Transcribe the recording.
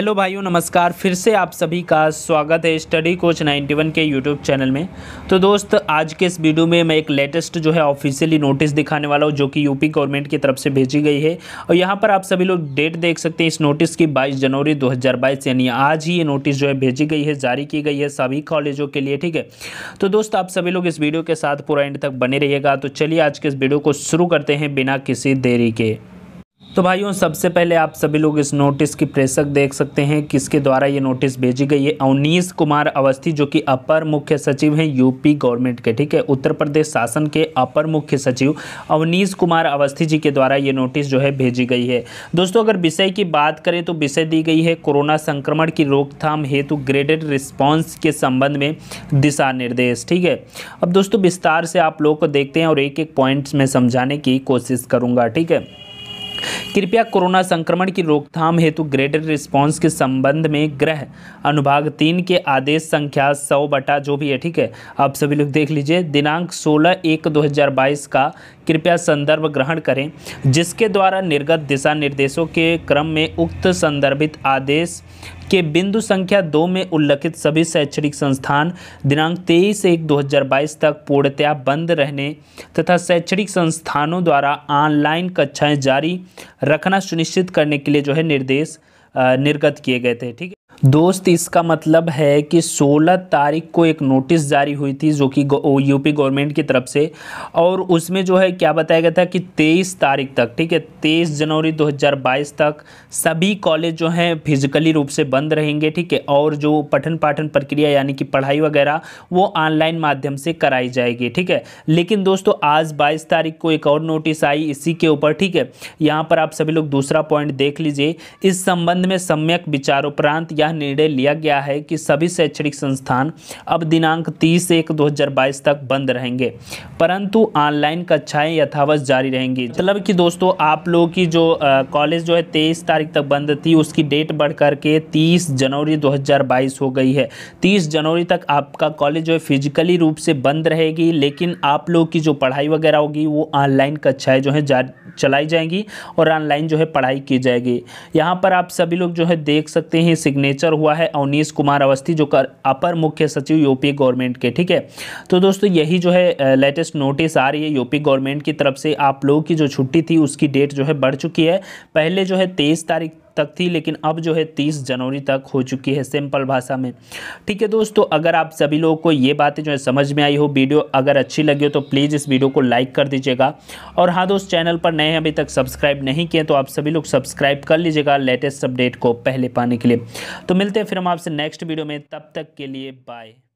hello भाइयों नमस्कार फिर से आप सभी का स्वागत है स्टडी कोच 91 के यूट्यूब चैनल में तो दोस्त आज के इस वीडियो में मैं एक लेटेस्ट जो है ऑफिशियली नोटिस दिखाने वाला हूँ जो कि यूपी गवर्नमेंट की तरफ से भेजी गई है और यहाँ पर आप सभी लोग डेट देख सकते हैं इस नोटिस की 22 जनवरी 2022 यानी आज ही ये नोटिस जो है भेजी गई है जारी की गई है सभी कॉलेजों के लिए ठीक है तो दोस्त आप सभी लोग इस वीडियो के साथ पूरा एंड तक बने रहिएगा तो चलिए आज के इस वीडियो को शुरू करते हैं बिना किसी देरी के तो भाइयों सबसे पहले आप सभी लोग इस नोटिस की प्रेषक देख सकते हैं किसके द्वारा ये नोटिस भेजी गई है अवनीस कुमार अवस्थी जो कि अपर मुख्य सचिव हैं यूपी गवर्नमेंट के ठीक है उत्तर प्रदेश शासन के अपर मुख्य सचिव अवनीस कुमार अवस्थी जी के द्वारा ये नोटिस जो है भेजी गई है दोस्तों अगर विषय की बात करें तो विषय दी गई है कोरोना संक्रमण की रोकथाम हेतु ग्रेडेड रिस्पॉन्स के संबंध में दिशा निर्देश ठीक है अब दोस्तों विस्तार से आप लोग को देखते हैं और एक एक पॉइंट्स में समझाने की कोशिश करूँगा ठीक है कृपया कोरोना संक्रमण की रोकथाम हेतु ग्रेटर रिस्पांस के संबंध में ग्रह अनुभाग तीन के आदेश संख्या सौ बटा जो भी है ठीक है आप सभी लोग देख लीजिए दिनांक 16 एक 2022 का कृपया संदर्भ ग्रहण करें जिसके द्वारा निर्गत दिशा निर्देशों के क्रम में उक्त संदर्भित आदेश कि बिंदु संख्या दो में उल्लिखित सभी शैक्षणिक संस्थान दिनांक तेईस एक दो हज़ार बाईस तक पूर्णतया बंद रहने तथा शैक्षणिक संस्थानों द्वारा ऑनलाइन कक्षाएं जारी रखना सुनिश्चित करने के लिए जो है निर्देश निर्गत किए गए थे ठीक है दोस्त इसका मतलब है कि 16 तारीख को एक नोटिस जारी हुई थी जो कि यूपी गवर्नमेंट की तरफ से और उसमें जो है क्या बताया गया था कि 23 तारीख तक ठीक है 23 जनवरी 2022 तक सभी कॉलेज जो हैं फिजिकली रूप से बंद रहेंगे ठीक है और जो पठन पाठन प्रक्रिया यानी कि पढ़ाई वगैरह वो ऑनलाइन माध्यम से कराई जाएगी ठीक है लेकिन दोस्तों आज बाईस तारीख को एक और नोटिस आई इसी के ऊपर ठीक है यहाँ पर आप सभी लोग दूसरा पॉइंट देख लीजिए इस संबंध में सम्यक विचारोपरांत या यह निर्णय लिया गया है कि सभी शैक्षणिक संस्थान अब दिनांक तीस एक दो तक बंद रहेंगे परंतु ऑनलाइन कक्षाएं यथावत जारी रहेंगी मतलब कि दोस्तों आप लोगों की जो कॉलेज जो है तेईस तारीख तक बंद थी उसकी डेट बढ़ करके तीस जनवरी बाईस हो गई है तीस जनवरी तक आपका कॉलेज जो है फिजिकली रूप से बंद रहेगी लेकिन आप लोगों की जो पढ़ाई वगैरह होगी वो ऑनलाइन कक्षाएँ जो है जारी चलाई जाएंगी और ऑनलाइन जो है पढ़ाई की जाएगी यहाँ पर आप सभी लोग जो है देख सकते हैं सिग्नेचर हुआ है अवनीश कुमार अवस्थी जो कर अपर मुख्य सचिव यूपी गवर्नमेंट के ठीक है तो दोस्तों यही जो है लेटेस्ट नोटिस आ रही है यूपी गवर्नमेंट की तरफ से आप लोगों की जो छुट्टी थी उसकी डेट जो है बढ़ चुकी है पहले जो है तेईस तारीख तक थी लेकिन अब जो है तीस जनवरी तक हो चुकी है सिंपल भाषा में ठीक है दोस्तों अगर आप सभी लोगों को ये बातें जो है समझ में आई हो वीडियो अगर अच्छी लगी हो तो प्लीज़ इस वीडियो को लाइक कर दीजिएगा और हाँ दोस्त चैनल पर नए अभी तक सब्सक्राइब नहीं किए तो आप सभी लोग सब्सक्राइब कर लीजिएगा लेटेस्ट अपडेट को पहले पाने के लिए तो मिलते हैं फिर हम आपसे नेक्स्ट वीडियो में तब तक के लिए बाय